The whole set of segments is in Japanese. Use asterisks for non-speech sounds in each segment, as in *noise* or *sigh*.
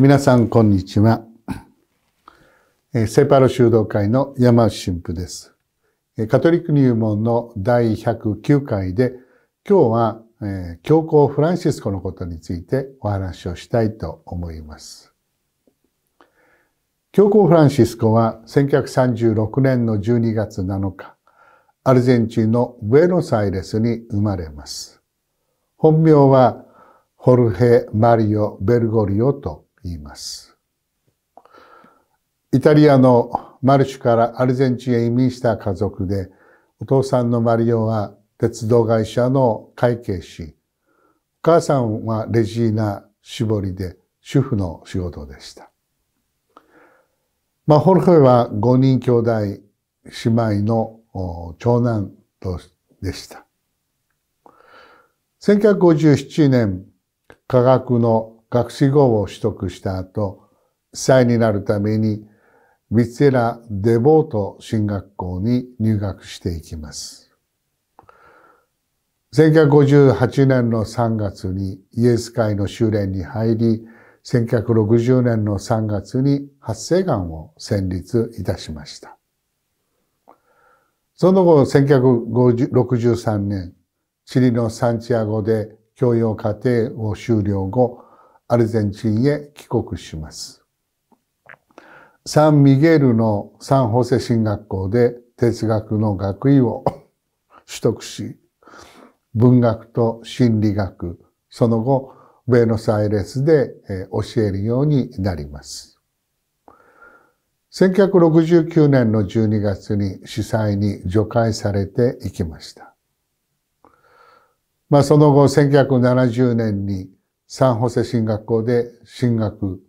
皆さん、こんにちは。セパロ修道会の山内神父です。カトリック入門の第109回で、今日は、え教皇フランシスコのことについてお話をしたいと思います。教皇フランシスコは1936年の12月7日、アルゼンチンのブエノスアイレスに生まれます。本名はホルヘ・マリオ・ベルゴリオと言います。イタリアのマルシュからアルゼンチンへ移民した家族で、お父さんのマリオは鉄道会社の会計士、お母さんはレジーナ絞りで主婦の仕事でした。まあ、ホルェは5人兄弟姉妹の長男でした。1957年、科学の学士号を取得した後、才になるために、ミツェラ・デボート進学校に入学していきます。1958年の3月にイエス会の修練に入り、1960年の3月に発生岩を設立いたしました。その後、1963年、チリのサンチアゴで教養課程を修了後、アルゼンチンへ帰国します。サン・ミゲルのサン・ホセ進学校で哲学の学位を *laughs* 取得し、文学と心理学、その後、ベノスアイレスで教えるようになります。1969年の12月に司祭に除外されていきました。まあその後1970年にサンホセ進学校で進学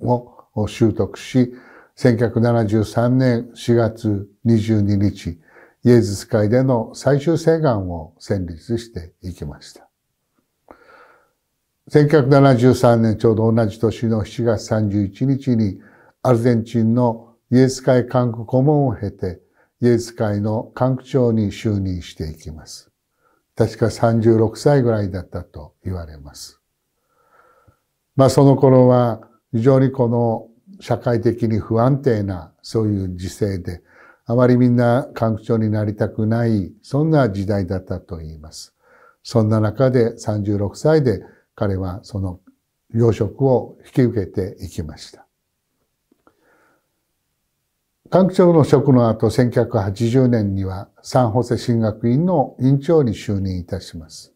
を習得し、1973年4月22日、イエズス会での最終請願を戦立していきました。1973年ちょうど同じ年の7月31日に、アルゼンチンのイエズス会管区顧問を経て、イエズス会の管区長に就任していきます。確か36歳ぐらいだったと言われます。まあその頃は非常にこの社会的に不安定なそういう時勢で、あまりみんな官境長になりたくない、そんな時代だったと言います。そんな中で36歳で彼はその養殖を引き受けていきました。官境長の職の後、1980年にはサンホセ進学院の院長に就任いたします。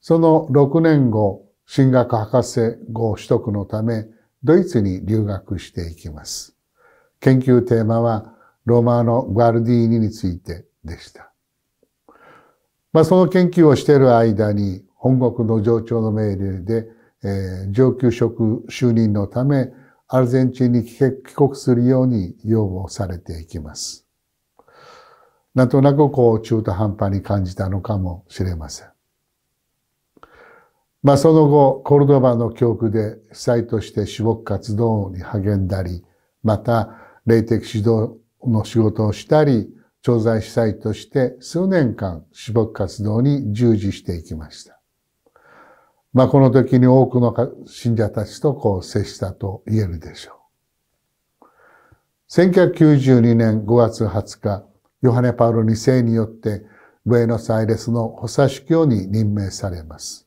その6年後、進学博士号取得のため、ドイツに留学していきます。研究テーマは、ロマーマグアルディーニについてでした。まあ、その研究をしている間に、本国の上長の命令で、えー、上級職就任のため、アルゼンチンに帰国するように要望されていきます。なんとなくこう中途半端に感じたのかもしれません。まあ、その後、コルドバの教区で被災として主牧活動に励んだり、また、霊的指導の仕事をしたり、調剤被災として数年間主牧活動に従事していきました。まあ、この時に多くの信者たちとこう接したと言えるでしょう。1992年5月20日、ヨハネ・パウロ2世によって、ブエノスアイレスの補佐主教に任命されます。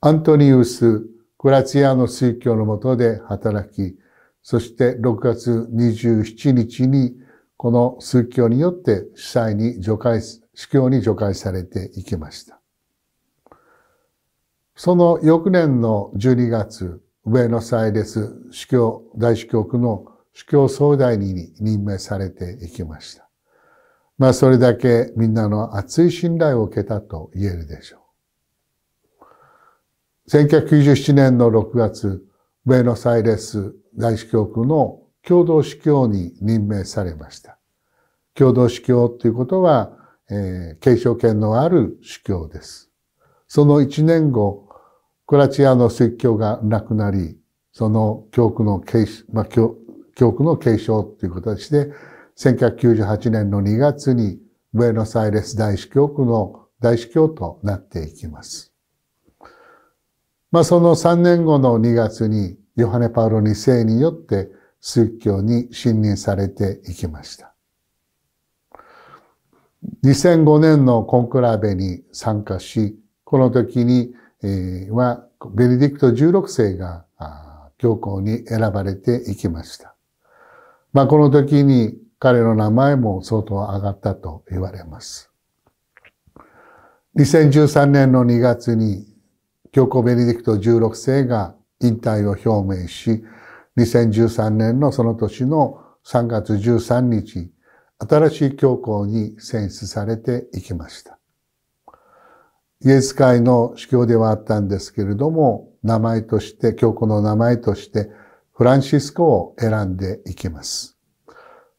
アントニウス・グラツィアのノ水教の下で働き、そして6月27日にこの水教によって司祭に除外、司教に除外されていきました。その翌年の12月、上野サイレス司教、大司教区の司教総代に任命されていきました。まあそれだけみんなの熱い信頼を受けたと言えるでしょう。1997年の6月、ブエノサイレス大司教区の共同司教に任命されました。共同司教ということは、えー、継承権のある司教です。その1年後、クラチアの説教がなくなり、その教区の継承、まあ、教教区の継承という形で、1998年の2月にブエノサイレス大司教区の大司教となっていきます。まあ、その3年後の2月に、ヨハネ・パウロ2世によって宗教に信任されていきました。2005年のコンクラベに参加し、この時にはベネディクト16世が教皇に選ばれていきました。まあ、この時に彼の名前も相当上がったと言われます。2013年の2月に教皇ベネディクト16世が引退を表明し、2013年のその年の3月13日、新しい教皇に選出されていきました。イエス会の司教ではあったんですけれども、名前として、教皇の名前として、フランシスコを選んでいきます。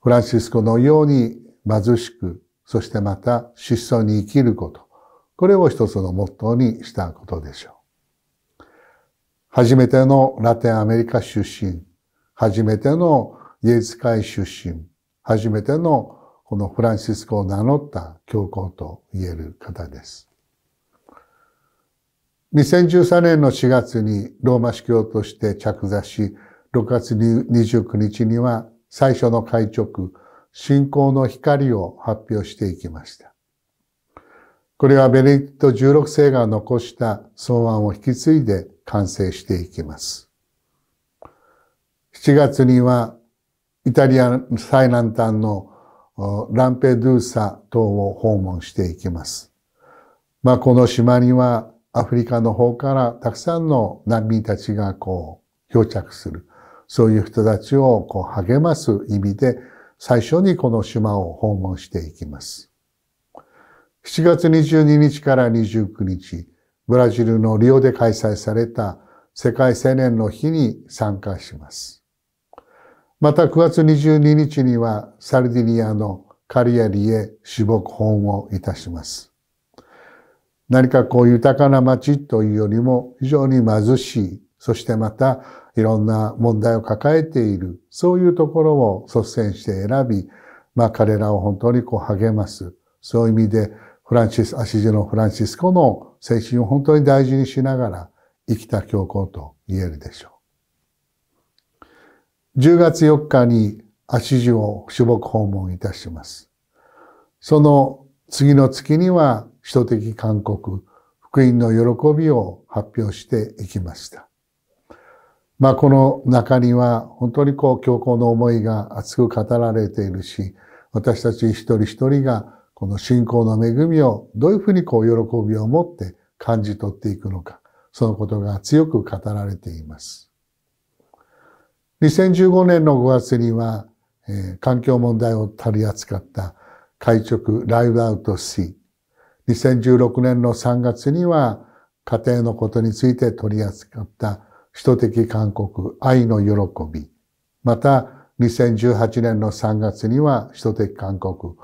フランシスコのように貧しく、そしてまた質素に生きること。これを一つのモットーにしたことでしょう。初めてのラテンアメリカ出身、初めてのイエズ会出身、初めてのこのフランシスコを名乗った教皇と言える方です。2013年の4月にローマ司教として着座し、6月29日には最初の会直、信仰の光を発表していきました。これはベネット16世が残した草案を引き継いで完成していきます。7月にはイタリア最南端のランペドゥーサ島を訪問していきます。まあ、この島にはアフリカの方からたくさんの難民たちがこう漂着する。そういう人たちをこう励ます意味で最初にこの島を訪問していきます。7月22日から29日、ブラジルのリオで開催された世界青年の日に参加します。また9月22日にはサルディニアのカリアリへ主木本をいたします。何かこう豊かな街というよりも非常に貧しい、そしてまたいろんな問題を抱えている、そういうところを率先して選び、まあ彼らを本当にこう励ます。そういう意味でフランシス、アシジのフランシスコの精神を本当に大事にしながら生きた教皇と言えるでしょう。10月4日に足地を主木訪問いたします。その次の月には首都的勧告、福音の喜びを発表していきました。まあこの中には本当にこう教皇の思いが熱く語られているし、私たち一人一人がこの信仰の恵みをどういうふうにこう喜びを持って感じ取っていくのか、そのことが強く語られています。2015年の5月には、えー、環境問題を取り扱った会直ライブアウトー。2016年の3月には家庭のことについて取り扱った人的勧告愛の喜び。また2018年の3月には人的勧告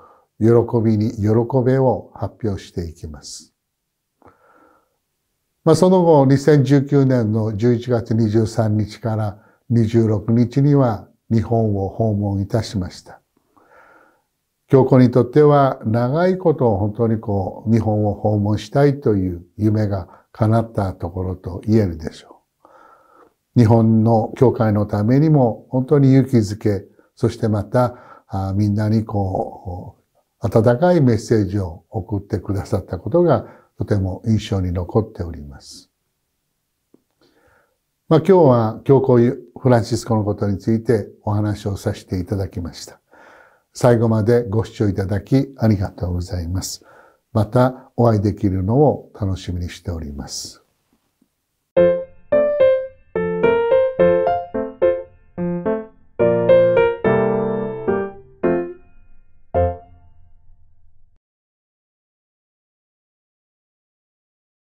喜びに喜べを発表していきます。まあ、その後、2019年の11月23日から26日には日本を訪問いたしました。教皇にとっては長いことを本当にこう日本を訪問したいという夢が叶ったところと言えるでしょう。日本の教会のためにも本当に勇気づけ、そしてまたみんなにこう、温かいメッセージを送ってくださったことがとても印象に残っております。まあ、今日は教皇フランシスコのことについてお話をさせていただきました。最後までご視聴いただきありがとうございます。またお会いできるのを楽しみにしております。